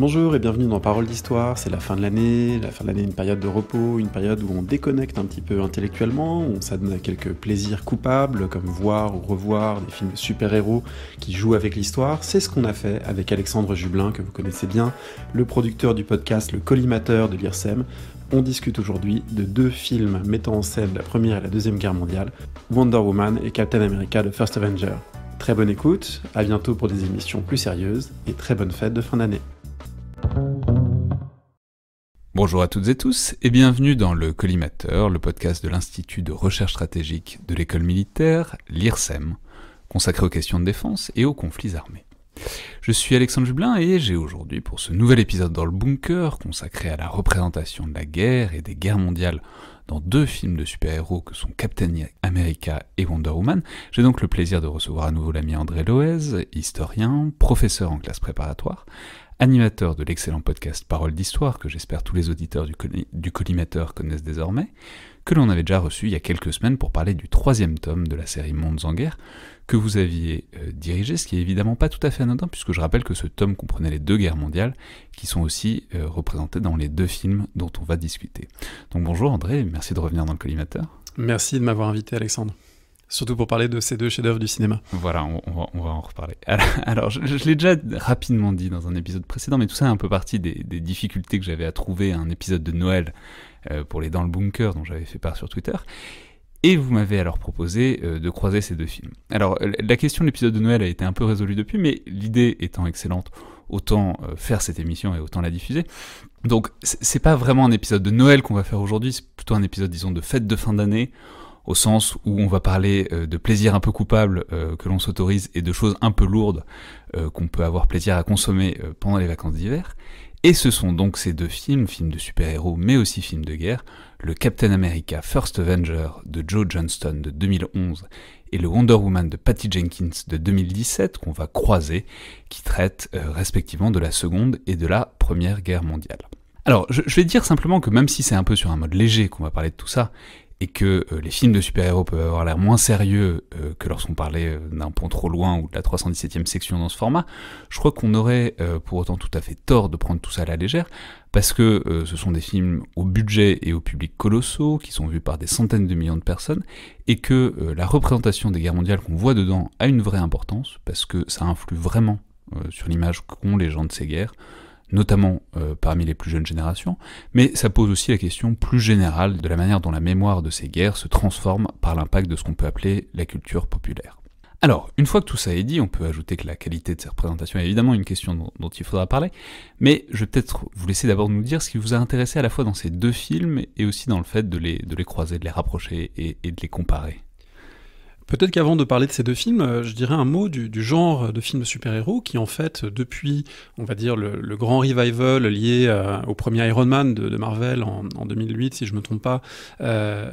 Bonjour et bienvenue dans Parole d'Histoire, c'est la fin de l'année, la fin de l'année une période de repos, une période où on déconnecte un petit peu intellectuellement, on s'adonne à quelques plaisirs coupables comme voir ou revoir des films super-héros qui jouent avec l'histoire, c'est ce qu'on a fait avec Alexandre Jublin que vous connaissez bien, le producteur du podcast Le Collimateur de l'IRSEM, on discute aujourd'hui de deux films mettant en scène la Première et la Deuxième Guerre mondiale, Wonder Woman et Captain America The First Avenger. Très bonne écoute, à bientôt pour des émissions plus sérieuses et très bonne fête de fin d'année. Bonjour à toutes et tous et bienvenue dans le Collimateur, le podcast de l'Institut de recherche stratégique de l'école militaire, l'IRSEM, consacré aux questions de défense et aux conflits armés. Je suis Alexandre Jublin et j'ai aujourd'hui pour ce nouvel épisode dans le bunker consacré à la représentation de la guerre et des guerres mondiales dans deux films de super-héros que sont Captain America et Wonder Woman, j'ai donc le plaisir de recevoir à nouveau l'ami André Loez, historien, professeur en classe préparatoire, animateur de l'excellent podcast Parole d'Histoire, que j'espère tous les auditeurs du, du collimateur connaissent désormais, que l'on avait déjà reçu il y a quelques semaines pour parler du troisième tome de la série Mondes en guerre, que vous aviez euh, dirigé, ce qui est évidemment pas tout à fait anodin, puisque je rappelle que ce tome comprenait les deux guerres mondiales, qui sont aussi euh, représentées dans les deux films dont on va discuter. Donc bonjour André, merci de revenir dans le collimateur. Merci de m'avoir invité Alexandre surtout pour parler de ces deux chefs-d'œuvre du cinéma. Voilà, on, va, en reparler. Alors, je, l'ai déjà rapidement dit dans un épisode précédent, mais tout ça est un peu parti des, difficultés que j'avais à trouver un épisode de Noël euh, pour les Dans le Bunker dont j'avais fait part sur Twitter. Et vous m'avez alors proposé euh, de croiser ces deux films. Alors, la question de l'épisode de Noël a été un peu résolue depuis, mais l'idée étant excellente, autant euh, faire cette émission et autant la diffuser. Donc, c'est pas vraiment un épisode de Noël qu'on va faire aujourd'hui, c'est plutôt un épisode, disons, de fête de fin d'année au sens où on va parler euh, de plaisirs un peu coupables euh, que l'on s'autorise et de choses un peu lourdes euh, qu'on peut avoir plaisir à consommer pendant les vacances d'hiver. Et ce sont donc ces deux films, films de super-héros mais aussi films de guerre, le Captain America First Avenger de Joe Johnston de 2011 et le Wonder Woman de Patty Jenkins de 2017 qu'on va croiser, qui traitent respectivement de la Seconde et de la Première Guerre mondiale. Alors, je vais dire simplement que même si c'est un peu sur un mode léger qu'on va parler de tout ça, et que euh, les films de super-héros peuvent avoir l'air moins sérieux euh, que lorsqu'on parlait euh, d'un pont trop loin ou de la 317e section dans ce format, je crois qu'on aurait pour autant tout à fait tort de prendre tout ça à la légère, parce que ce sont des films au budget et au public colossaux, qui sont vus par des centaines de millions de personnes, et que la représentation des guerres mondiales qu'on voit dedans a une vraie importance, parce que ça influe vraiment sur l'image qu'ont les gens de ces guerres, notamment euh, parmi les plus jeunes générations, mais ça pose aussi la question plus générale de la manière dont la mémoire de ces guerres se transforme par l'impact de ce qu'on peut appeler la culture populaire. Alors, une fois que tout ça est dit, on peut ajouter que la qualité de ces représentations est évidemment une question dont, il faudra parler, mais je vais peut-être vous laisser d'abord nous dire ce qui vous a intéressé à la fois dans ces deux films et aussi dans le fait de les, croiser, de les rapprocher et de les comparer. Peut-être qu'avant de parler de ces deux films, euh, je dirais un mot du, genre de film super-héros qui, en fait, depuis, on va dire, le, grand revival lié euh, au premier Iron Man de, Marvel en, 2008, si je ne me trompe pas, euh,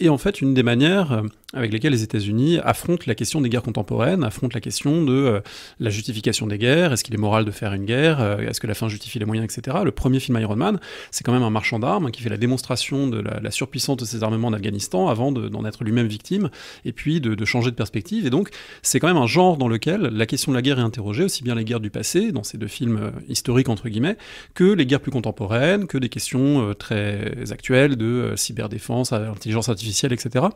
est en fait une des manières avec lesquels les États-Unis affrontent la question des guerres contemporaines, affrontent la question de euh, la justification des guerres, est-ce qu'il est moral de faire une guerre, euh, est-ce que la fin justifie les moyens, etc. Le premier film Iron Man, c'est quand même un marchand d'armes hein, qui fait la démonstration de la, surpuissance de ses armements en Afghanistan avant d'en être lui-même victime, et puis de, changer de perspective. Et donc, c'est quand même un genre dans lequel la question de la guerre est interrogée, aussi bien les guerres du passé, dans ces deux films euh, historiques, entre guillemets, que les guerres plus contemporaines, que des questions très actuelles de cyberdéfense, intelligence artificielle, etc.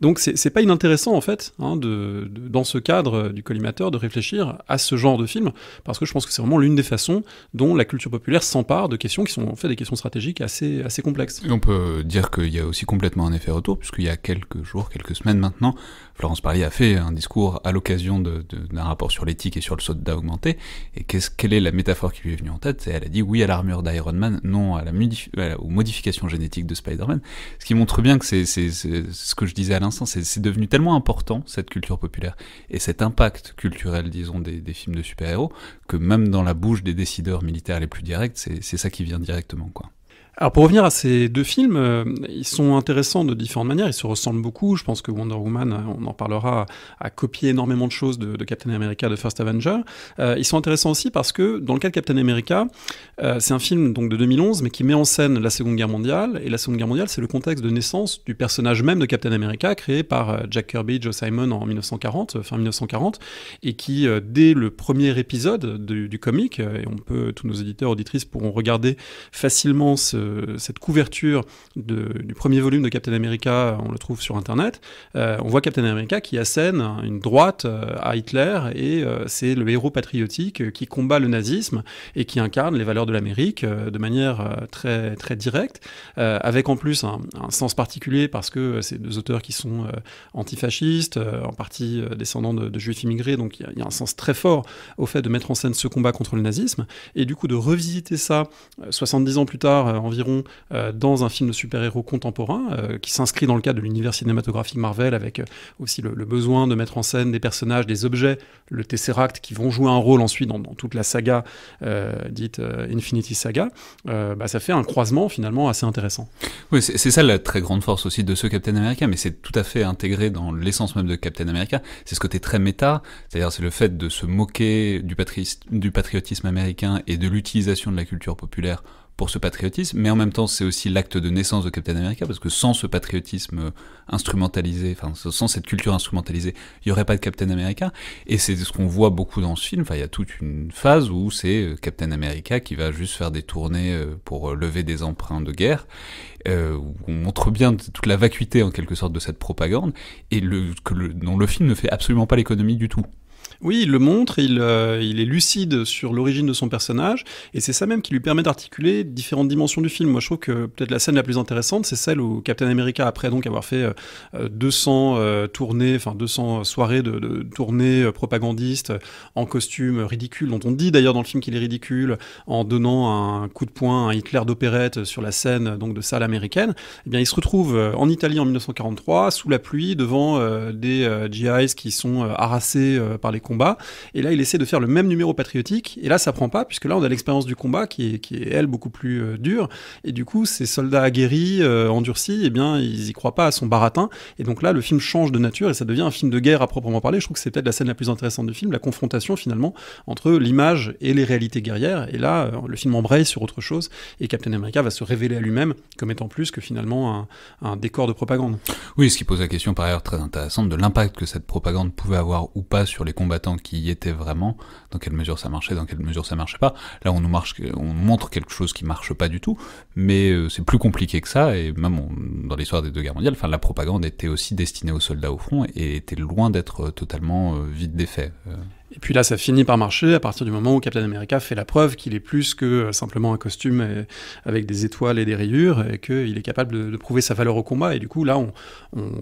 Donc, c'est c'est pas inintéressant en fait, hein, de, dans ce cadre euh, du collimateur, de réfléchir à ce genre de film, parce que je pense que c'est vraiment l'une des façons dont la culture populaire s'empare de questions qui sont en fait des questions stratégiques assez, assez complexes. Et on peut dire qu'il y a aussi complètement un effet retour, puisqu'il y a quelques jours, quelques semaines maintenant, Florence Parly a fait un discours à l'occasion d'un rapport sur l'éthique et sur le soldat augmenté, et qu'est-ce quelle est la métaphore qui lui est venue en tête Elle a dit oui à l'armure d'Iron Man, non à la modifi aux modifications génétiques de Spider-Man, ce qui montre bien que c'est ce que je disais à l'instant, c'est c'est devenu tellement important, cette culture populaire, et cet impact culturel, disons, des, films de super-héros, que même dans la bouche des décideurs militaires les plus directs, c'est ça qui vient directement, quoi. Alors pour revenir à ces deux films, euh, ils sont intéressants de différentes manières, ils se ressemblent beaucoup. Je pense que Wonder Woman, on en parlera, a copié énormément de choses de, Captain America, de First Avenger. Euh, ils sont intéressants aussi parce que dans le cas de Captain America, euh, c'est un film donc de 2011, mais qui met en scène la Seconde Guerre mondiale. Et la Seconde Guerre mondiale, c'est le contexte de naissance du personnage même de Captain America, créé par Jack Kirby, Joe Simon en 1940, fin 1940, et qui dès le premier épisode du, du comic, et on peut tous nos éditeurs auditrices pourront regarder facilement ce euh, cette couverture du premier volume de Captain America, on le trouve sur Internet, euh, on voit Captain America qui assène une droite euh, à Hitler et c'est le héros patriotique qui combat le nazisme et qui incarne les valeurs de l'Amérique de manière très, très directe, avec en plus un, sens particulier parce que c'est deux auteurs qui sont antifascistes, en partie descendants de, juifs immigrés, donc il y, y, a un sens très fort au fait de mettre en scène ce combat contre le nazisme et du coup de revisiter ça 70 ans plus tard en euh, dans un film de super-héros contemporain euh, qui s'inscrit dans le cadre de l'univers cinématographique Marvel avec euh, aussi le, besoin de mettre en scène des personnages, des objets, le Tesseract qui vont jouer un rôle ensuite dans, toute la saga dite Infinity Saga. Bah, ça fait un croisement finalement assez intéressant. Oui, c'est ça la très grande force aussi de ce Captain America, mais c'est tout à fait intégré dans l'essence même de Captain America. C'est ce côté très méta, c'est-à-dire c'est le fait de se moquer du, du patriotisme américain et de l'utilisation de la culture populaire pour ce patriotisme, mais en même temps c'est aussi l'acte de naissance de Captain America, parce que sans ce patriotisme instrumentalisé, sans cette culture instrumentalisée, il n'y aurait pas de Captain America, et c'est ce qu'on voit beaucoup dans ce film, enfin il y a toute une phase où c'est euh, Captain America qui va juste faire des tournées euh, pour euh, lever des emprunts de guerre, on montre bien toute la vacuité en quelque sorte de cette propagande, et dont le film ne fait absolument pas l'économie du tout. Oui, il le montre, euh, il, est lucide sur l'origine de son personnage, et c'est ça même qui lui permet d'articuler différentes dimensions du film. Moi, je trouve que peut-être la scène la plus intéressante, c'est celle où Captain America, après donc avoir fait 200 euh, euh, tournées, enfin 200 soirées de, de tournées propagandistes en costume ridicule, dont on dit d'ailleurs dans le film qu'il est ridicule, en donnant un coup de poing à Hitler d'opérette sur la scène donc de salle américaine, eh bien, il se retrouve en Italie en 1943, sous la pluie, devant des GIs qui sont harassés par les combat. Et là, il essaie de faire le même numéro patriotique. Et là, ça prend pas, puisque là, on a l'expérience du combat qui est, qui est, elle, beaucoup plus euh, dure. Et du coup, ces soldats aguerris, euh, endurcis, eh bien, ils y croient pas à son baratin. Et donc là, le film change de nature et ça devient un film de guerre à proprement parler. Je trouve que c'est peut-être la scène la plus intéressante du film, la confrontation finalement entre l'image et les réalités guerrières. Et là, euh, le film embraye sur autre chose et Captain America va se révéler à lui-même comme étant plus que finalement un, un, décor de propagande. Oui, ce qui pose la question par ailleurs très intéressante de l'impact que cette propagande pouvait avoir ou pas sur les combattants qui y était vraiment, dans quelle mesure ça marchait, dans quelle mesure ça marchait pas. Là, on nous, montre quelque chose qui marche pas du tout, mais euh, c'est plus compliqué que ça, et même dans l'histoire des deux guerres mondiales, enfin, la propagande était aussi destinée aux soldats au front et était loin d'être euh, totalement euh, vide d'effet. Et puis là, ça finit par marcher à partir du moment où Captain America fait la preuve qu'il est plus que euh, simplement un costume avec des étoiles et des rayures, et qu'il est capable de, prouver sa valeur au combat. Et du coup, là, on,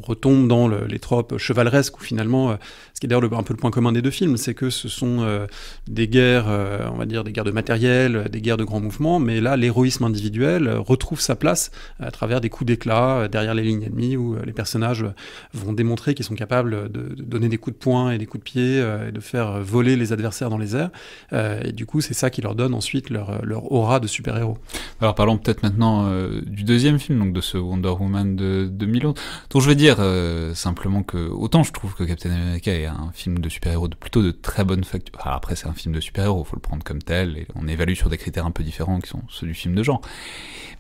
retombe dans les tropes chevaleresques, où finalement, euh, ce qui est d'ailleurs un peu le point commun des deux films, c'est que ce sont euh, des guerres, on va dire, des guerres de matériel, des guerres de grands mouvements, mais là, l'héroïsme individuel retrouve sa place à travers des coups d'éclat derrière les lignes ennemies, où les personnages vont démontrer qu'ils sont capables de, de, donner des coups de poing et des coups de pied, et de faire voler les adversaires dans les airs. Euh, et du coup, c'est ça qui leur donne ensuite leur, euh, aura de super-héros. Alors parlons peut-être maintenant euh, du deuxième film, donc de ce Wonder Woman de 2011. Donc je vais dire simplement que, autant je trouve que Captain America est un film de super-héros de plutôt de très bonne facture. après, c'est un film de super-héros, il faut le prendre comme tel, et on évalue sur des critères un peu différents qui sont ceux du film de genre.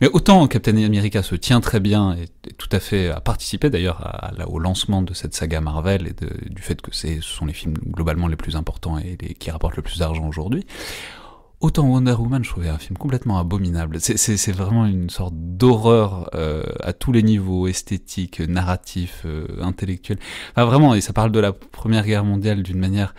Mais autant Captain America se tient très bien et, tout à fait à participer d'ailleurs au lancement de cette saga Marvel et du fait que ce sont les films globalement les plus importants et les, qui rapporte le plus d'argent aujourd'hui. Autant Wonder Woman, je trouvais un film complètement abominable. C'est vraiment une sorte d'horreur euh, à tous les niveaux, esthétique, narratif, euh, intellectuel. Enfin, vraiment, et ça parle de la Première Guerre mondiale d'une manière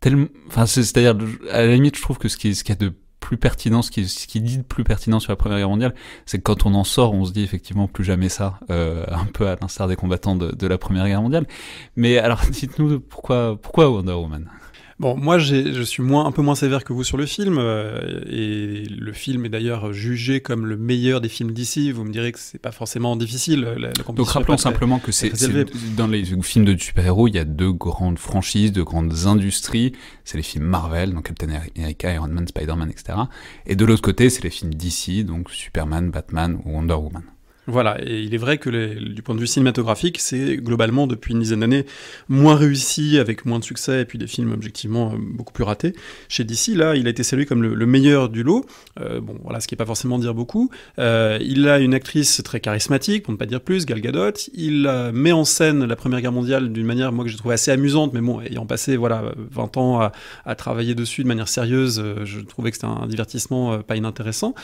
tellement... Enfin, c'est-à-dire, à la limite, je trouve que ce qui, ce qui a de plus pertinent, ce qui, dit de plus pertinent sur la Première Guerre mondiale, c'est que quand on en sort, on se dit effectivement plus jamais ça, euh, un peu à l'instar des combattants de, la Première Guerre mondiale. Mais alors dites-nous pourquoi, pourquoi Wonder Woman Bon, moi, je suis moins, un peu moins sévère que vous sur le film, euh, et le film est d'ailleurs jugé comme le meilleur des films d'ici. Vous me direz que c'est pas forcément difficile. La, Donc rappelons simplement que c'est dans les films de super-héros, il y a deux grandes franchises, deux grandes industries. C'est les films Marvel, donc Captain America, Iron Man, Spider-Man, etc. Et de l'autre côté, c'est les films DC, donc Superman, Batman ou Wonder Woman. Voilà, et il est vrai que du point de vue cinématographique, c'est globalement depuis une dizaine d'années moins réussi, avec moins de succès, et puis des films objectivement euh, beaucoup plus ratés. Chez DC, là, il a été salué comme le, meilleur du lot. Euh, bon, voilà, ce qui n'est pas forcément dire beaucoup. Euh, il a une actrice très charismatique, pour ne pas dire plus, Gal Gadot. Il met en scène la Première Guerre mondiale d'une manière, moi, que j'ai trouvé assez amusante, mais bon, ayant passé voilà 20 ans à, travailler dessus de manière sérieuse, je trouvais que c'était un divertissement pas inintéressant.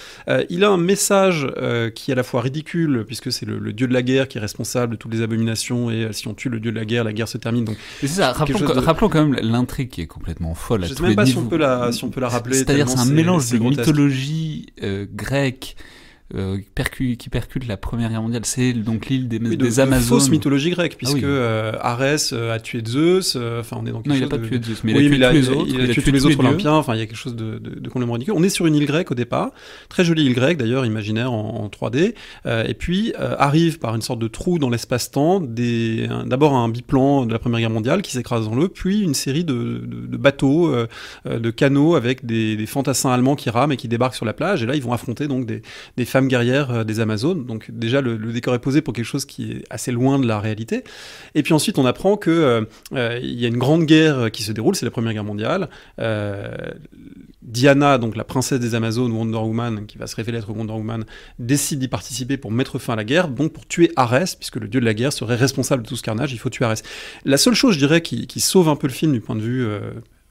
il a un message qui est à la fois ridicule puisque c'est le, dieu de la guerre qui est responsable de toutes les abominations, et euh, si on tue le dieu de la guerre, la guerre se termine. Donc, rappelons, quand même l'intrigue qui est complètement folle. À je sais même pas si on, peut la, rappeler. C'est-à-dire, c'est un mélange de mythologie euh, grecque. Euh, qui percute la Première Guerre mondiale. C'est donc l'île des, des Amazones. fausse mythologie grecque, ah puisque Ares euh, Arès euh, a tué Zeus. Enfin, on est dans il n'a tué Zeus, mais il a tué tous les autres. Olympiens. Enfin, il y a quelque chose de, de, complètement ridicule. On est sur une île grecque au départ, très jolie île grecque d'ailleurs, imaginaire en, 3D. et puis arrive par une sorte de trou dans l'espace-temps d'abord un, biplan de la Première Guerre mondiale qui s'écrase dans l'eau, puis une série de, bateaux, de canaux avec des, fantassins allemands qui rament et qui débarquent sur la plage. Et là, ils vont affronter donc des, des guerrière euh, des Amazones. Donc déjà, le, décor est posé pour quelque chose qui est assez loin de la réalité. Et puis ensuite, on apprend que euh, euh, il y a une grande guerre qui se déroule, c'est la Première Guerre mondiale. Diana, donc la princesse des Amazones, Wonder Woman, qui va se révéler être Wonder Woman, décide d'y participer pour mettre fin à la guerre, donc pour tuer Arès, puisque le dieu de la guerre serait responsable de tout ce carnage, il faut tuer Arès. La seule chose, je dirais, qui, sauve un peu le film du point de vue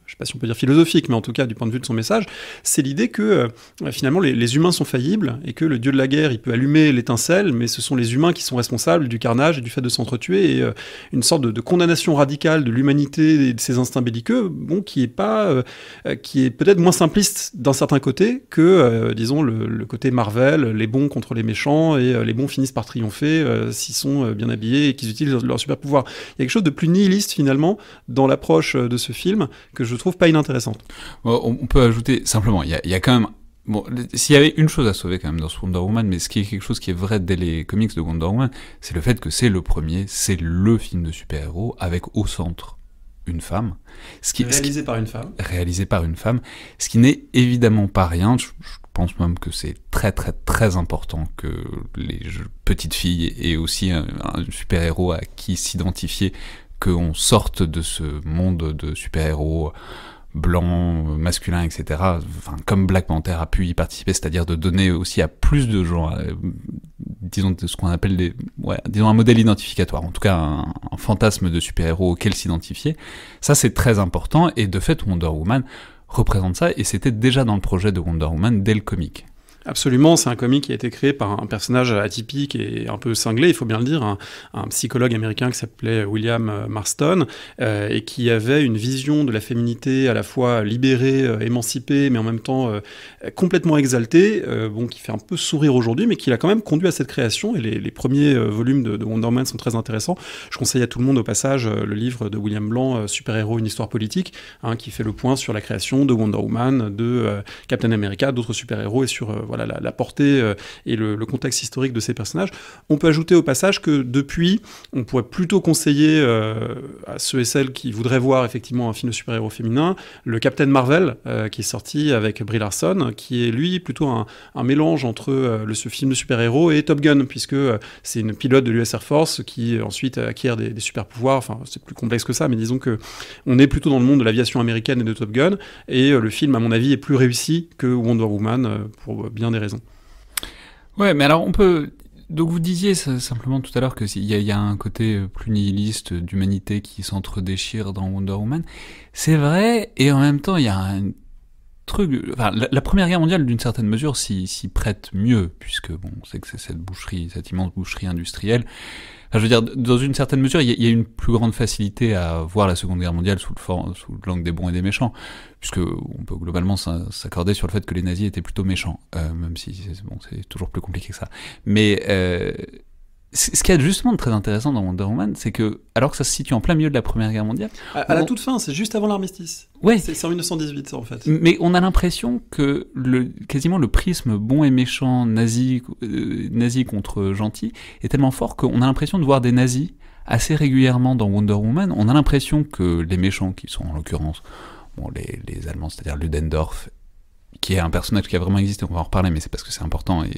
je ne sais pas si on peut dire philosophique, mais en tout cas du point de vue de son message, c'est l'idée que euh, finalement les, humains sont faillibles et que le dieu de la guerre, il peut allumer l'étincelle, mais ce sont les humains qui sont responsables du carnage et du fait de s'entretuer, et euh, une sorte de, condamnation radicale de l'humanité et de ses instincts belliqueux, bon, qui est pas, euh, qui est peut-être moins simpliste d'un certain côté que, disons, le, côté Marvel, les bons contre les méchants, et les bons finissent par triompher s'ils sont bien habillés et qu'ils utilisent leur, super pouvoir. Il y a quelque chose de plus nihiliste finalement dans l'approche de ce film que je trouve pas inintéressante. On peut ajouter simplement, il y, a quand même Bon, s'il y avait une chose à sauver quand même dans ce Wonder Woman, mais ce qui est quelque chose qui est vrai dès les comics de Wonder Woman, c'est le fait que c'est le premier, c'est le film de super-héros avec au centre une femme. Ce qui, réalisé par une femme. Réalisé par une femme, ce qui n'est évidemment pas rien. Je, pense même que c'est très très très important que les petites filles aient aussi un super-héros à qui s'identifier qu'on sorte de ce monde de super-héros blancs, masculins, etc. Enfin, comme Black Panther a pu y participer, c'est-à-dire de donner aussi à plus de gens, euh, disons de ce qu'on appelle des, disons un modèle identificatoire, en tout cas un, fantasme de super-héros auquel s'identifier. Ça, c'est très important et de fait, Wonder Woman représente ça et c'était déjà dans le projet de Wonder Woman dès le comic. Absolument, c'est un comic qui a été créé par un personnage atypique et un peu cinglé, il faut bien le dire, un, psychologue américain qui s'appelait William euh, Marston euh, et qui avait une vision de la féminité à la fois libérée, euh, émancipée, mais en même temps complètement exaltée, bon, qui fait un peu sourire aujourd'hui, mais qui l'a quand même conduit à cette création. Et les, premiers volumes de, Wonder Woman sont très intéressants. Je conseille à tout le monde au passage le livre de William Blanc, Super héros, une histoire politique, hein, qui fait le point sur la création de Wonder Woman, de Captain America, d'autres super héros et sur la, portée euh, et le, contexte historique de ces personnages. On peut ajouter au passage que depuis, on pourrait plutôt conseiller euh, à ceux et celles qui voudraient voir effectivement un film de super-héros féminin, le Captain Marvel, euh, qui est sorti avec Brie Larson, qui est lui plutôt un, mélange entre le, ce film de super-héros et Top Gun, puisque c'est une pilote de l'US Air Force qui ensuite acquiert des, des super-pouvoirs. Enfin, c'est plus complexe que ça, mais disons que on est plutôt dans le monde de l'aviation américaine et de Top Gun. Et le film, à mon avis, est plus réussi que Wonder Woman, pour bien des raisons. Ouais, mais alors on peut. Donc vous disiez simplement tout à l'heure qu'il y, y, a un côté euh, plus nihiliste d'humanité qui s'entre-déchire dans Wonder Woman. C'est vrai, et en même temps, il y a un la, Première Guerre mondiale, d'une certaine mesure, s'y prête mieux, puisque bon, c'est que c'est cette boucherie, cette immense boucherie industrielle. je veux dire, dans une certaine mesure, il y, a une plus grande facilité à voir la Seconde Guerre mondiale sous le sous l'angle des bons et des méchants, puisque on peut globalement s'accorder sur le fait que les nazis étaient plutôt méchants, euh, même si c'est toujours plus compliqué que ça. Mais euh, ce qu'il y justement très intéressant dans Wonder Woman, c'est que, alors que ça se situe en plein milieu de la Première Guerre mondiale. À, la toute fin, c'est juste avant l'armistice. Oui. C'est en 1918, en fait. Mais on a l'impression que le, quasiment le prisme bon et méchant, nazi, euh, nazi contre gentil, est tellement fort qu'on a l'impression de voir des nazis assez régulièrement dans Wonder Woman. On a l'impression que les méchants, qui sont en l'occurrence bon, les, les Allemands, c'est-à-dire Ludendorff qui est un personnage qui a vraiment existé, on va en reparler, mais c'est parce que c'est important et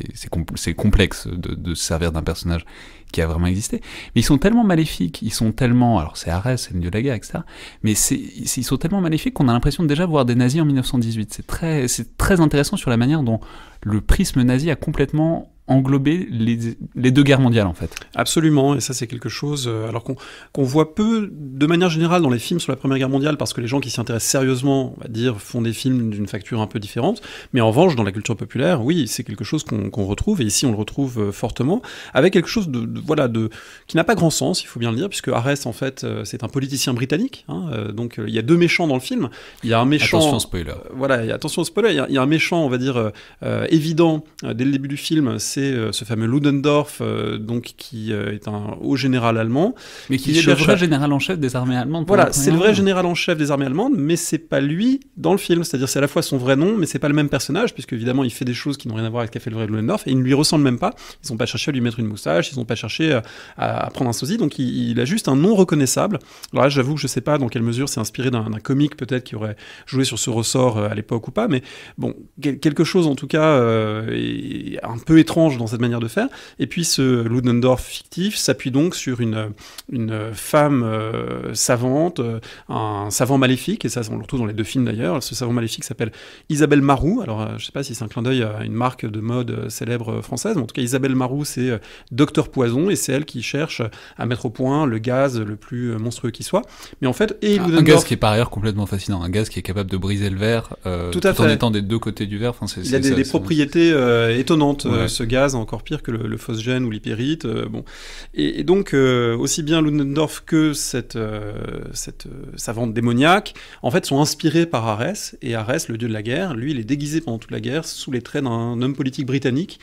c'est complexe de, de se servir d'un personnage qui a vraiment existé, mais ils sont tellement maléfiques, ils sont tellement, alors c'est Arès, c'est le dieu de la guerre, etc., mais ils sont tellement maléfiques qu'on a l'impression de déjà voir des nazis en 1918. C'est très, très intéressant sur la manière dont le prisme nazi a complètement englobé les, les, deux guerres mondiales en fait. Absolument, et ça c'est quelque chose euh, alors qu'on voit peu de manière générale dans les films sur la Première Guerre mondiale parce que les gens qui s'y intéressent sérieusement, on va dire, font des films d'une facture un peu différente, mais en revanche dans la culture populaire, oui, c'est quelque chose qu'on retrouve, et ici on le retrouve euh, fortement, avec quelque chose de voilà, de, qui n'a pas grand sens, il faut bien le dire, puisque Arès, en fait, euh, c'est un politicien britannique. Hein, euh, donc, euh, il y a deux méchants dans le film. Il y a un méchant. Attention spoiler. voilà, attention attention spoiler. Il y, a, un méchant, on va dire, évident dès le début du film, c'est ce fameux Ludendorff, donc, qui est un haut général allemand. Mais qui, est le vrai général en chef des armées allemandes. Voilà, c'est le vrai général en chef des armées allemandes, mais c'est pas lui dans le film. C'est-à-dire, c'est à la fois son vrai nom, mais c'est pas le même personnage, puisque évidemment, il fait des choses qui n'ont rien à voir avec ce qu'a fait le vrai Ludendorff, et il ne lui ressemble même pas. Ils n'ont pas cherché à lui mettre une moustache, ils n'ont pas à, prendre un sosie, donc il, a juste un nom reconnaissable. Alors là, j'avoue que je sais pas dans quelle mesure c'est inspiré d'un comique peut-être qui aurait joué sur ce ressort euh, à l'époque ou pas, mais bon, quelque chose en tout cas euh, est un peu étrange dans cette manière de faire. Et puis ce Ludendorff fictif s'appuie donc sur une, une femme euh, savante, un savant maléfique, et ça on le retrouve dans les deux films d'ailleurs, ce savant maléfique s'appelle Isabelle Marou, alors je sais pas si c'est un clin d'œil à une marque de mode célèbre française, mais en tout cas Isabelle Marou c'est Docteur Poison, et c'est elle qui cherche à mettre au point le gaz le plus monstrueux qui soit. Mais en fait, et un gaz qui est par ailleurs complètement fascinant, un gaz qui est capable de briser le verre euh, tout, à fait. en étant des deux côtés du verre. Il y a des, propriétés euh, étonnantes. Euh, ce gaz encore pire que le, phosgène ou l'hypérite. bon, et, donc aussi bien Ludendorff que cette cette savante démoniaque, en fait, sont inspirés par Arès et Arès, le dieu de la guerre, lui, il est déguisé pendant toute la guerre sous les traits d'un homme politique britannique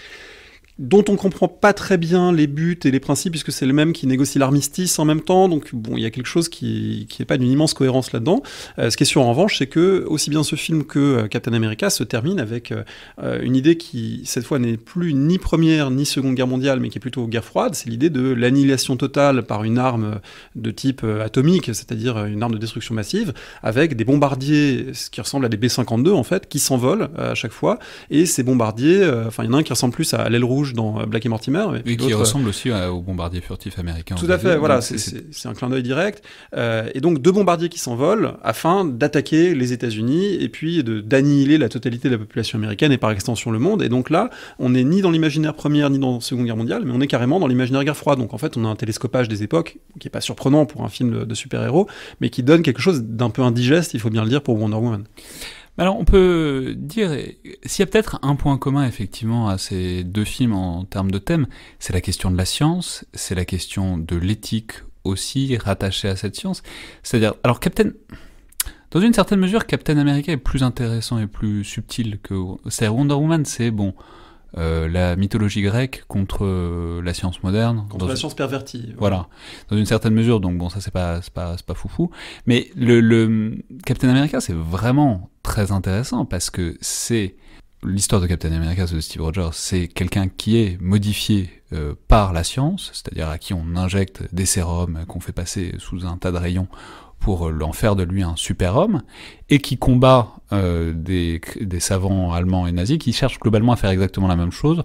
dont on comprend pas très bien les buts et les principes, puisque c'est le même qui négocie l'armistice en même temps, donc bon, il y a quelque chose qui n'est pas d'une immense cohérence là-dedans. Euh, ce qui est sûr en revanche, c'est que aussi bien ce film que euh, Captain America se termine avec euh, une idée qui, cette fois, n'est plus ni première ni seconde guerre mondiale, mais qui est plutôt guerre froide, c'est l'idée de l'annihilation totale par une arme de type atomique, c'est-à-dire une arme de destruction massive, avec des bombardiers, ce qui ressemble à des B-52 en fait, qui s'envolent à chaque fois, et ces bombardiers, enfin il y en a un qui ressemble plus à l'aile rouge, dans Black Mortimer. Et qui ressemble aussi aux bombardiers furtifs américains. Tout à fait, voilà, c'est un clin d'œil direct. Euh, et donc deux bombardiers qui s'envolent afin d'attaquer les États-Unis et puis d'annihiler la totalité de la population américaine et par extension le monde. Et donc là, on n'est ni dans l'imaginaire première ni dans la Seconde Guerre mondiale, mais on est carrément dans l'imaginaire guerre froide. Donc en fait, on a un télescopage des époques qui est pas surprenant pour un film de, de super-héros, mais qui donne quelque chose d'un peu indigeste, il faut bien le dire, pour Wonder Woman. Alors on peut dire, s'il y a peut-être un point commun effectivement à ces deux films en termes de thème, c'est la question de la science, c'est la question de l'éthique aussi rattachée à cette science. C'est-à-dire, alors Captain, dans une certaine mesure, Captain America est plus intéressant et plus subtil que... C'est Wonder Woman, c'est bon euh, la mythologie grecque contre euh, la science moderne. Contre la science pervertie. Voilà. Dans une certaine mesure, donc bon, ça c'est pas, pas, pas foufou. Mais le, Captain America, c'est vraiment très intéressant parce que c'est. L'histoire de Captain America de Steve Rogers, c'est quelqu'un qui est modifié euh, par la science, c'est-à-dire à qui on injecte des sérums qu'on fait passer sous un tas de rayons pour l'en faire de lui un super-homme, et qui combat euh, des, des, savants allemands et nazis qui cherchent globalement à faire exactement la même chose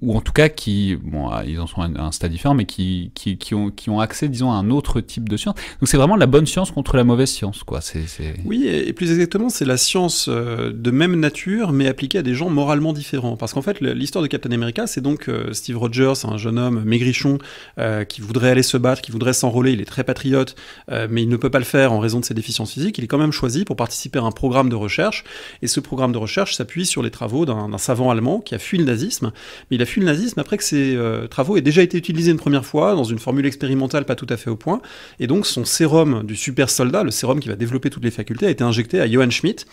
ou en tout cas qui, bon, ah, ils en sont à un stade différent, mais qui, qui, qui, ont, qui ont accès, disons, à un autre type de science. Donc c'est vraiment la bonne science contre la mauvaise science, quoi. C'est Oui, et plus exactement, c'est la science euh, de même nature, mais appliquée à des gens moralement différents. Parce qu'en fait, l'histoire de Captain America, c'est donc euh, Steve Rogers, un jeune homme maigrichon euh, qui voudrait aller se battre, qui voudrait s'enrôler, il est très patriote, mais il ne peut pas le faire en raison de ses déficiences physiques. Il est quand même choisi pour participer à un programme de recherche, et ce programme de recherche s'appuie sur les travaux d'un savant allemand qui a fui le nazisme, mais il a fui le nazisme après que ses euh, travaux aient déjà été utilisés une première fois dans une formule expérimentale pas tout à fait au point. Et donc son sérum du super soldat, le sérum qui va développer toutes les facultés, a été injecté à Johann Schmidt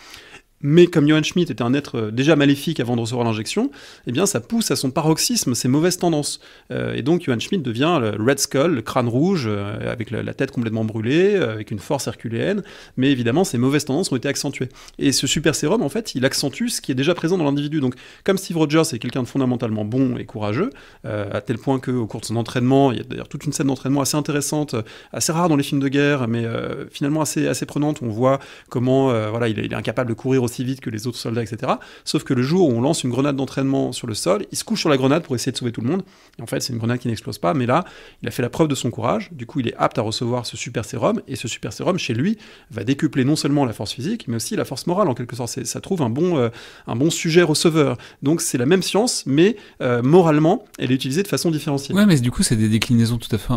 mais comme Johann Schmidt était un être euh, déjà maléfique avant de recevoir l'injection, eh bien ça pousse à son paroxysme ses mauvaises tendances. Euh, et donc Johann Schmidt devient le Red Skull, le crâne rouge, euh, avec la, tête complètement brûlée, avec une force herculéenne, mais évidemment ses mauvaises tendances ont été accentuées. Et ce super sérum, en fait, il accentue ce qui est déjà présent dans l'individu. Donc comme Steve Rogers est quelqu'un de fondamentalement bon et courageux, à tel point qu'au cours de son entraînement, il y a d'ailleurs toute une scène d'entraînement assez intéressante, assez rare dans les films de guerre, mais finalement assez, assez prenante, on voit comment voilà, il est, il est incapable de courir au si vite que les autres soldats, etc. Sauf que le jour où on lance une grenade d'entraînement sur le sol, il se couche sur la grenade pour essayer de sauver tout le monde. Et en fait, c'est une grenade qui n'explose pas, mais là, il a fait la preuve de son courage. Du coup, il est apte à recevoir ce super sérum, et ce super sérum, chez lui, va décupler non seulement la force physique, mais aussi la force morale, en quelque sorte. Ça trouve un bon, euh, un bon sujet receveur. Donc, c'est la même science, mais euh, moralement, elle est utilisée de façon différenciée. Ouais, mais du coup, c'est des déclinaisons tout à fait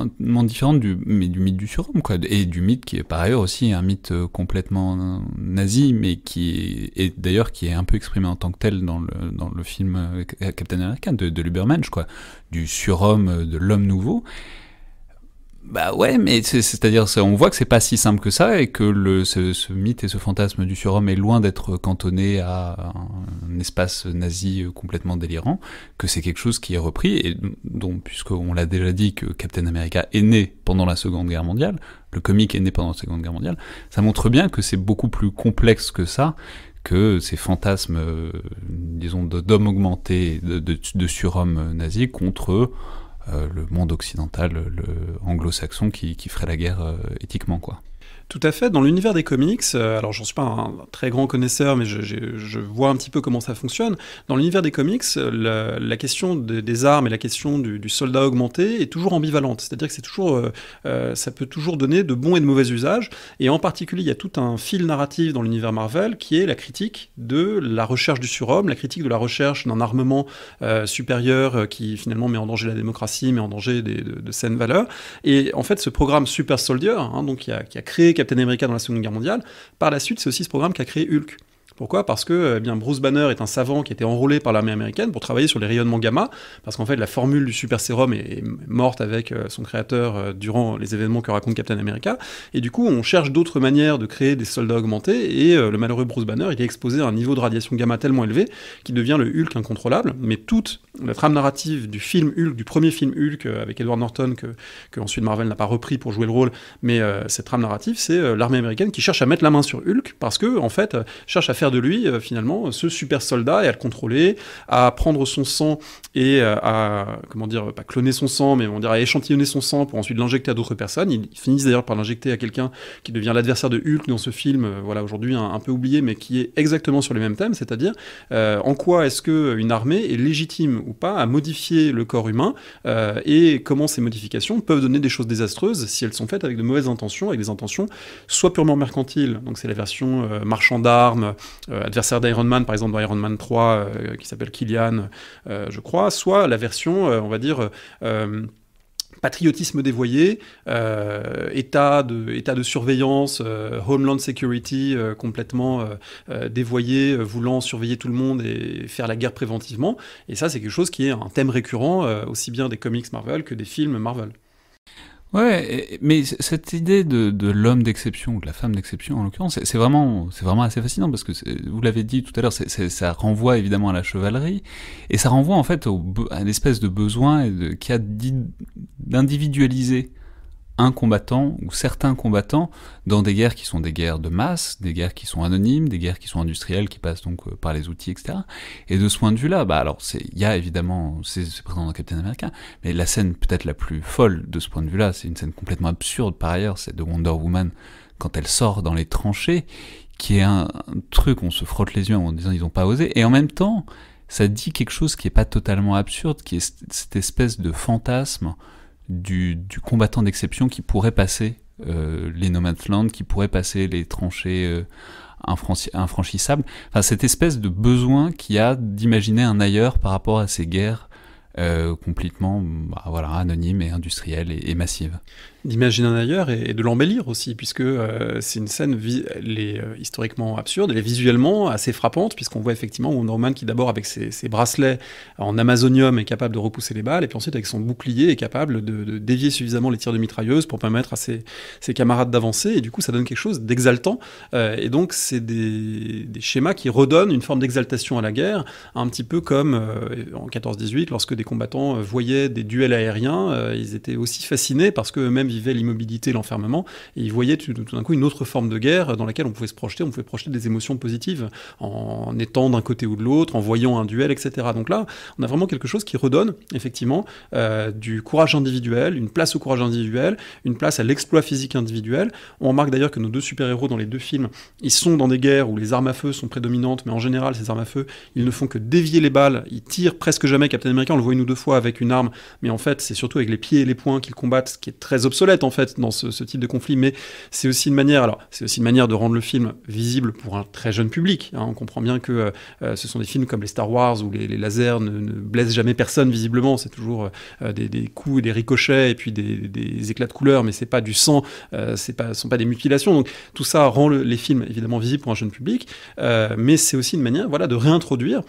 différentes du, mais du mythe du surhomme, quoi. Et du mythe qui est par ailleurs aussi un mythe euh, complètement nazi, mais qui est et d'ailleurs qui est un peu exprimé en tant que tel dans le, dans le film euh, Captain America de, de l'Ubermensch, quoi, du surhomme, euh, de l'homme nouveau. Bah ouais, mais c'est-à-dire on voit que c'est pas si simple que ça et que le, ce, mythe et ce fantasme du surhomme est loin d'être cantonné à un, espace nazi euh, complètement délirant, que c'est quelque chose qui est repris et dont, puisqu'on l'a déjà dit que Captain America est né pendant la Seconde Guerre mondiale, le comique est né pendant la Seconde Guerre mondiale, ça montre bien que c'est beaucoup plus complexe que ça que ces fantasmes, euh, disons, d'hommes augmentés, de, de, de surhommes euh, nazis contre euh, le monde occidental, le anglo-saxon qui, qui, ferait la guerre éthiquement, quoi. Tout à fait. Dans l'univers des comics, alors euh, alors j'en suis pas un très grand connaisseur, mais je, vois un petit peu comment ça fonctionne. Dans l'univers des comics, euh, la, question des armes et la question du, soldat augmenté est toujours ambivalente. C'est-à-dire que c'est toujours, euh, ça peut toujours donner de bons et de mauvais usages. Et en particulier, il y a tout un fil narratif dans l'univers Marvel qui est la critique de la recherche du surhomme, la critique de la recherche d'un armement supérieur qui finalement met en danger la démocratie, met en danger de, saines valeurs. Et en fait, ce programme Super Soldier, hein, donc qui a créé créé Captain America dans la Seconde Guerre mondiale. Par la suite, c'est aussi ce programme qui a créé Hulk. Pourquoi Parce que eh bien, Bruce Banner est un savant qui était enrôlé par l'armée américaine pour travailler sur les rayonnements gamma, parce qu'en fait la formule du super sérum est, morte avec euh, son créateur euh, durant les événements que raconte Captain America, et du coup on cherche d'autres manières de créer des soldats augmentés, et euh, le malheureux Bruce Banner il est exposé à un niveau de radiation gamma tellement élevé qu'il devient le Hulk incontrôlable, mais toute la trame narrative du film Hulk, du premier film Hulk avec Edward Norton, que, que ensuite Marvel n'a pas repris pour jouer le rôle, mais cette trame narrative c'est l'armée américaine qui cherche à mettre la main sur Hulk, parce que en fait cherche à faire de lui euh, finalement ce super soldat et à le contrôler, à prendre son sang et euh, à comment dire pas cloner son sang, mais on dirait à échantillonner son sang pour ensuite l'injecter à d'autres personnes. Ils, finissent d'ailleurs par l'injecter à quelqu'un qui devient l'adversaire de Hulk dans ce film, euh, voilà aujourd'hui un, peu oublié, mais qui est exactement sur les mêmes thèmes, c'est-à-dire en quoi est-ce que une armée est légitime ou pas à modifier le corps humain et comment ces modifications peuvent donner des choses désastreuses si elles sont faites avec de mauvaises intentions, avec des intentions soit purement mercantiles, donc c'est la version marchand d'armes, euh, adversaire d'Iron Man, par exemple dans Iron Man 3, euh, qui s'appelle Killian, euh, je crois, soit la version, on va dire patriotisme dévoyé, état, de, état de surveillance, homeland security complètement dévoyé, voulant surveiller tout le monde et faire la guerre préventivement. Et ça, c'est quelque chose qui est un thème récurrent aussi bien des comics Marvel que des films Marvel. Ouais, mais cette idée de, l'homme d'exception ou de la femme d'exception en l'occurrence, c'est vraiment, c'est vraiment assez fascinant parce que vous l'avez dit tout à l'heure, ça renvoie évidemment à la chevalerie et ça renvoie en fait à à l'espèce de besoin qui a d'individualiser un combattant ou certains combattants dans des guerres qui sont des guerres de masse, des guerres qui sont anonymes, des guerres qui sont industrielles, qui passent donc euh, par les outils, etc. Et de ce point de vue-là, bah alors il y a évidemment, c'est présent dans Captain America, mais la scène peut-être la plus folle de ce point de vue-là, c'est une scène complètement absurde par ailleurs, c'est de Wonder Woman quand elle sort dans les tranchées, qui est un, un truc, on se frotte les yeux en disant ils n'ont pas osé, et en même temps, ça dit quelque chose qui n'est pas totalement absurde, qui est cette espèce de fantasme du, combattant d'exception qui pourrait passer euh, les No Land, qui pourrait passer les tranchées euh, infranchissables. Enfin, cette espèce de besoin qu'il y a d'imaginer un ailleurs par rapport à ces guerres euh, complètement bah, anonymes et industrielles et massives d'imaginer un ailleurs et, de l'embellir aussi, puisque euh, c'est une scène euh, historiquement absurde, elle est visuellement assez frappante, puisqu'on voit effectivement Wonder norman qui d'abord avec ses, bracelets en amazonium est capable de repousser les balles, et puis ensuite avec son bouclier est capable de, dévier suffisamment les tirs de mitrailleuse pour permettre à ses, camarades d'avancer, et du coup ça donne quelque chose d'exaltant, euh, et donc c'est des, des, schémas qui redonnent une forme d'exaltation à la guerre, un petit peu comme en 14-18, lorsque des combattants voyaient des duels aériens, ils étaient aussi fascinés parce que même vivait l'immobilité, l'enfermement, et il voyait tout, d'un coup une autre forme de guerre dans laquelle on pouvait se projeter, on pouvait projeter des émotions positives en étant d'un côté ou de l'autre, en voyant un duel, etc. Donc là, on a vraiment quelque chose qui redonne effectivement euh, du courage individuel, une place au courage individuel, une place à l'exploit physique individuel. On remarque d'ailleurs que nos deux super-héros dans les deux films, ils sont dans des guerres où les armes à feu sont prédominantes, mais en général, ces armes à feu, ils ne font que dévier les balles, ils tirent presque jamais. Captain America, on le voit une ou deux fois avec une arme, mais en fait, c'est surtout avec les pieds et les poings qu'ils combattent, ce qui est très obsolète en fait dans ce, type de conflit, mais c'est aussi une manière, alors c'est aussi une manière de rendre le film visible pour un très jeune public. Hein. On comprend bien que euh, ce sont des films comme les Star Wars où les, lasers ne, ne, blessent jamais personne visiblement, c'est toujours euh, des, des, coups, des ricochets et puis des, éclats de couleurs mais c'est pas du sang, ce euh, c'est pas, sont pas des mutilations. Donc tout ça rend les films évidemment visibles pour un jeune public, mais c'est aussi une manière, voilà, de réintroduire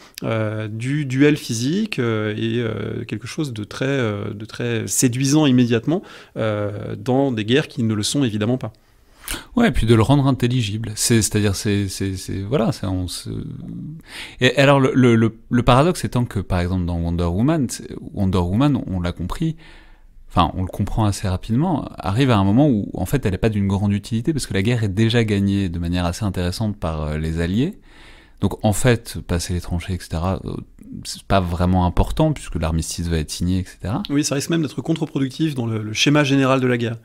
du duel physique et quelque chose de très, de très séduisant immédiatement euh, dans des guerres qui ne le sont évidemment pas. Ouais, et puis de le rendre intelligible. C'est-à-dire, c'est, voilà, on Et alors, le, paradoxe étant que, par exemple, dans Wonder Woman, Wonder Woman, on l'a compris, enfin, on le comprend assez rapidement, arrive à un moment où, en fait, elle n'est pas d'une grande utilité parce que la guerre est déjà gagnée de manière assez intéressante par euh, les Alliés. Donc en fait, passer les tranchées, etc., euh, c'est pas vraiment important puisque l'armistice va être signé, etc. Oui, ça risque même d'être contre-productif dans le, schéma général de la guerre.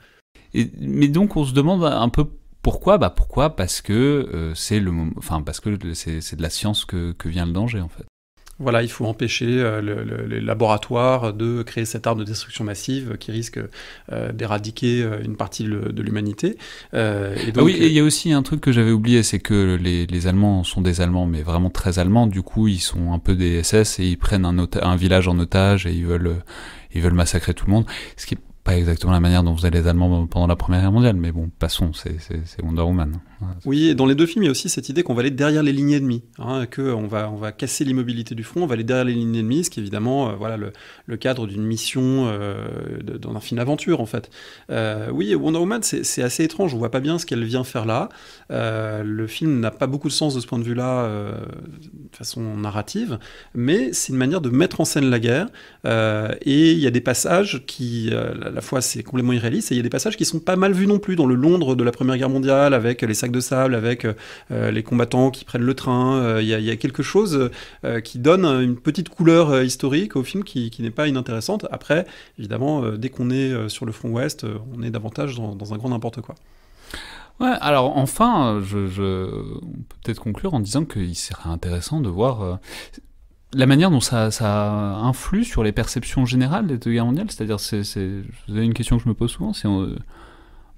mais donc on se demande un peu pourquoi Bah pourquoi Parce que euh, c'est le, enfin parce que c'est de la science que vient le danger en fait voilà, il faut empêcher euh, les laboratoires de créer cette arme de destruction massive qui risque euh, d'éradiquer euh, une partie de l'humanité. Ah oui, et il y a aussi un truc que j'avais oublié, c'est que les, Allemands sont des Allemands, mais vraiment très Allemands. Du coup, ils sont un peu des SS et ils prennent un, village en otage et ils veulent ils veulent massacrer tout le monde. Ce qui pas exactement la manière dont faisaient les Allemands pendant la Première Guerre mondiale, mais bon, passons, c'est Wonder Woman. Oui, et dans les deux films, il y a aussi cette idée qu'on va aller derrière les lignes ennemies, hein, que qu'on va, on va casser l'immobilité du front, on va aller derrière les lignes ennemies, ce qui est évidemment euh, voilà, le, le cadre d'une mission euh, dans un film d'aventure, en fait. Euh, oui, Wonder Woman, c'est assez étrange, on voit pas bien ce qu'elle vient faire là. Euh, le film n'a pas beaucoup de sens de ce point de vue-là, euh, de façon narrative, mais c'est une manière de mettre en scène la guerre, et il y a des passages qui la fois c'est complètement irréaliste, et il y a des passages qui sont pas mal vus non plus, dans le Londres de la Première Guerre mondiale, avec les sacs de sable, avec euh, les combattants qui prennent le train, euh, il y, a, quelque chose euh, qui donne une petite couleur historique au film qui, n'est pas inintéressante. Après, évidemment, dès qu'on est sur le front ouest, on est davantage dans, un grand n'importe quoi. Ouais, alors enfin, je, on peut peut-être conclure en disant qu'il serait intéressant de voir la manière dont ça, influe sur les perceptions générales des deux guerres mondiales, c'est-à-dire, c'est, une question que je me pose souvent, si on, euh,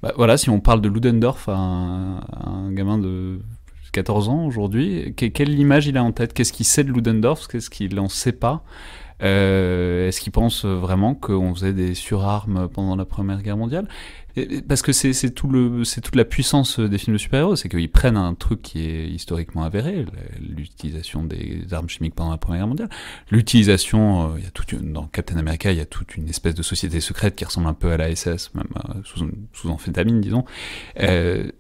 bah, voilà, si on parle de Ludendorff un, gamin de 14 ans aujourd'hui, quelle image il a en tête Qu'est-ce qu'il sait de Ludendorff Qu'est-ce qu'il en sait pas euh, Est-ce qu'il pense vraiment qu'on faisait des surarmes pendant la Première Guerre mondiale parce que c'est tout le, c'est toute la puissance euh, des films de super-héros, c'est qu'ils prennent un truc qui est historiquement avéré, l'utilisation des armes chimiques pendant la Première Guerre mondiale, l'utilisation, euh, il y a toute une, dans Captain America, il y a toute une espèce de société secrète qui ressemble un peu à la SS, même euh, sous, sous amphétamine, disons. Euh,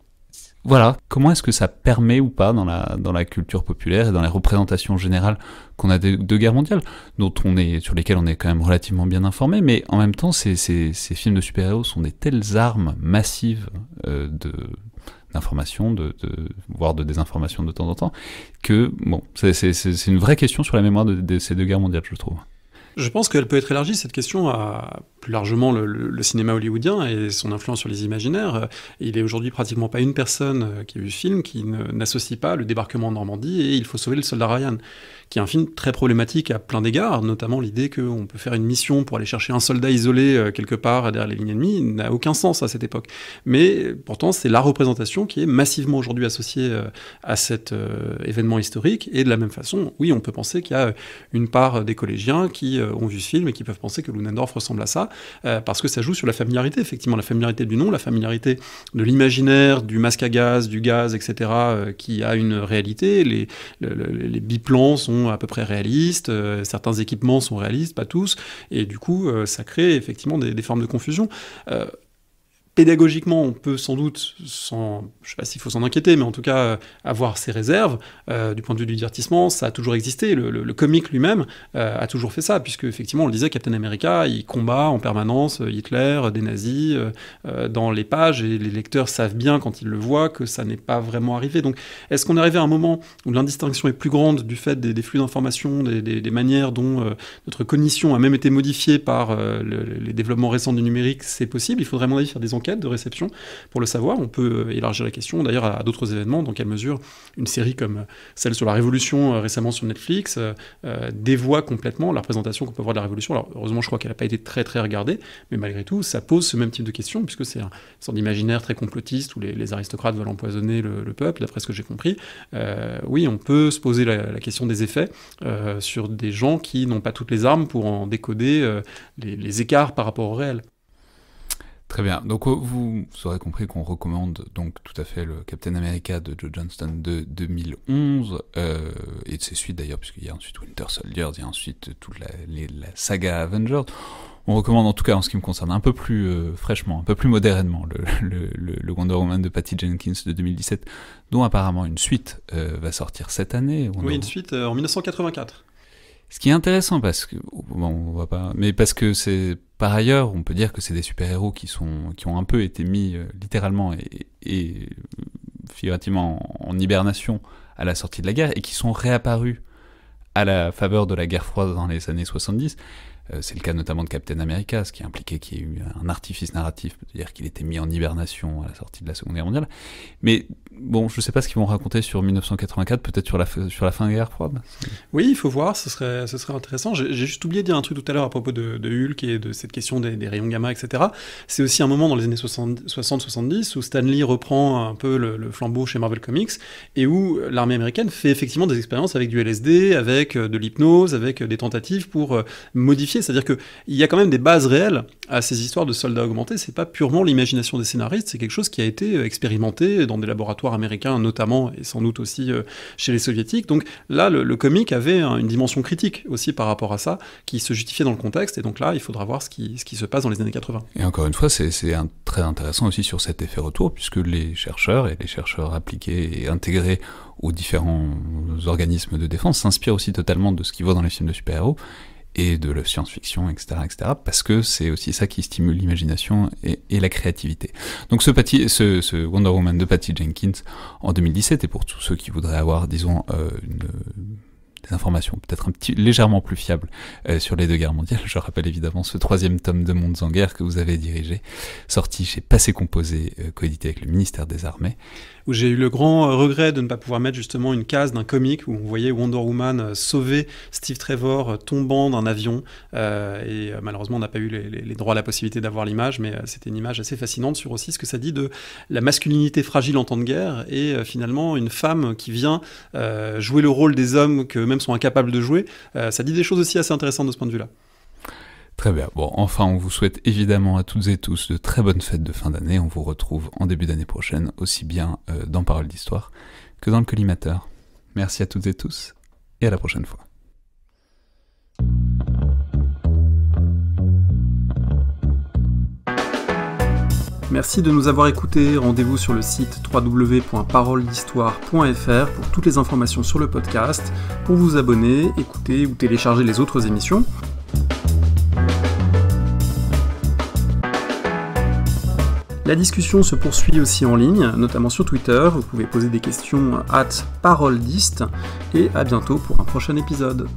voilà, comment est-ce que ça permet ou pas dans la, dans la culture populaire et dans les représentations générales qu'on a de, deux guerres mondiales, dont on est, sur lesquelles on est quand même relativement bien informé, mais en même temps, ces, ces, films de super-héros sont des telles armes massives euh, de d'information, de, voire de désinformation de temps en temps, que bon, c'est une vraie question sur la mémoire de, de ces deux guerres mondiales, je trouve. Je pense qu'elle peut être élargie, cette question, à plus largement le, cinéma hollywoodien et son influence sur les imaginaires. Euh, il est aujourd'hui pratiquement pas une personne euh, qui a vu ce film qui n'associe pas le débarquement en Normandie et Il faut sauver le soldat Ryan, qui est un film très problématique à plein d'égards, notamment l'idée qu'on peut faire une mission pour aller chercher un soldat isolé euh, quelque part derrière les lignes ennemies n'a aucun sens à cette époque. Mais pourtant, c'est la représentation qui est massivement aujourd'hui associée à cet événement historique. Et de la même façon, oui, on peut penser qu'il y a une part des collégiens qui ont vu ce film et qui peuvent penser que Lunendorf ressemble à ça. Euh, parce que ça joue sur la familiarité, effectivement, la familiarité du nom, la familiarité de l'imaginaire, du masque à gaz, du gaz, etc., euh, qui a une réalité. Les, biplans sont à peu près réalistes, euh, certains équipements sont réalistes, pas tous, et du coup, ça crée effectivement des, des formes de confusion pédagogiquement, on peut sans doute, sans, je ne sais pas s'il faut s'en inquiéter, mais en tout cas euh, avoir ses réserves. Euh, du point de vue du divertissement, ça a toujours existé. Le, comique lui-même euh, a toujours fait ça, puisque effectivement, on le disait, Captain America, il combat en permanence Hitler, des nazis dans les pages, et les lecteurs savent bien quand ils le voient que ça n'est pas vraiment arrivé. Donc, est-ce qu'on est arrivé à un moment où l'indistinction est plus grande du fait des, flux d'informations, des, manières dont notre cognition a même été modifiée par les développements récents du numérique C'est possible. Il faudrait, vraiment mon faire des enquêtes de réception, pour le savoir. On peut élargir la question d'ailleurs à, d'autres événements, dans quelle mesure une série comme celle sur la Révolution euh, récemment sur Netflix euh, euh, dévoie complètement la représentation qu'on peut voir de la Révolution. Alors heureusement, je crois qu'elle n'a pas été très très regardée, mais malgré tout, ça pose ce même type de question puisque c'est un sort d'imaginaire très complotiste où les, aristocrates veulent empoisonner le, peuple, d'après ce que j'ai compris. oui, on peut se poser la, question des effets sur des gens qui n'ont pas toutes les armes pour en décoder les, les écarts par rapport au réel. Très bien. Donc euh, vous, aurez compris qu'on recommande donc tout à fait le Captain America de Joe Johnston de 2011 euh, et de ses suites d'ailleurs, puisqu'il y a ensuite Winter Soldier, il y a ensuite toute la, saga Avengers. On recommande en tout cas, en ce qui me concerne, un peu plus euh, fraîchement, un peu plus modérément, le, Wonder Woman de Patty Jenkins de 2017, dont apparemment une suite va sortir cette année. oui, une suite en 1984. Ce qui est intéressant parce que on voit pas, mais parce que c'est par ailleurs, on peut dire que c'est des super-héros qui sont qui ont un peu été mis euh, littéralement et, euh, figurativement en, hibernation à la sortie de la guerre et qui sont réapparus à la faveur de la guerre froide dans les années 70. Euh, c'est le cas notamment de Captain America, ce qui impliquait qu'il y ait eu un artifice narratif, c'est-à-dire qu'il était mis en hibernation à la sortie de la Seconde Guerre mondiale. Mais bon, je ne sais pas ce qu'ils vont raconter sur 1984, peut-être sur la, sur la fin de la guerre froide. Oui, il faut voir, ce serait, ce serait intéressant. J'ai juste oublié de dire un truc tout à l'heure à propos de, de, Hulk et de cette question des, rayons gamma, etc. C'est aussi un moment dans les années 60-70 où Stan Lee reprend un peu le flambeau chez Marvel Comics et où l'armée américaine fait effectivement des expériences avec du LSD, avec euh, de l'hypnose, avec euh, des tentatives pour modifier c'est-à-dire qu'il y a quand même des bases réelles à ces histoires de soldats augmentés. C'est pas purement l'imagination des scénaristes, c'est quelque chose qui a été euh, expérimenté dans des laboratoires américains notamment, et sans doute aussi euh, chez les soviétiques. Donc là, le, comique avait une dimension critique aussi par rapport à ça, qui se justifiait dans le contexte. Et donc là, il faudra voir ce qui, ce qui se passe dans les années 80. Et encore une fois, c'est très intéressant aussi sur cet effet retour, puisque les chercheurs et les chercheurs appliqués et intégrés aux différents organismes de défense s'inspirent aussi totalement de ce qu'ils voient dans les films de super-héros et de la science-fiction, etc., etc., parce que c'est aussi ça qui stimule l'imagination et, la créativité. Donc ce, ce, ce, Wonder Woman de Patty Jenkins en 2017, et pour tous ceux qui voudraient avoir, disons, euh, une, des informations peut-être un petit légèrement plus fiables euh, sur les deux guerres mondiales, je rappelle évidemment ce troisième tome de Mondes en guerre que vous avez dirigé, sorti chez Passé Composé, euh, coédité avec le ministère des Armées, où j'ai eu le grand euh, regret de ne pas pouvoir mettre justement une case d'un comic où on voyait Wonder Woman euh, sauver Steve Trevor euh, tombant d'un avion. et malheureusement, on n'a pas eu les, droits la possibilité d'avoir l'image, mais c'était une image assez fascinante sur aussi ce que ça dit de la masculinité fragile en temps de guerre et finalement une femme qui vient jouer le rôle des hommes qu'eux-mêmes sont incapables de jouer. ça dit des choses aussi assez intéressantes de ce point de vue-là. Très bien. Bon, enfin, on vous souhaite évidemment à toutes et tous de très bonnes fêtes de fin d'année. On vous retrouve en début d'année prochaine, aussi bien euh, dans Parole d'Histoire que dans le collimateur. Merci à toutes et tous, et à la prochaine fois. Merci de nous avoir écoutés. Rendez-vous sur le site www.paroledhistoire.fr pour toutes les informations sur le podcast, pour vous abonner, écouter ou télécharger les autres émissions. La discussion se poursuit aussi en ligne, notamment sur Twitter. Vous pouvez poser des questions à d'iste et à bientôt pour un prochain épisode.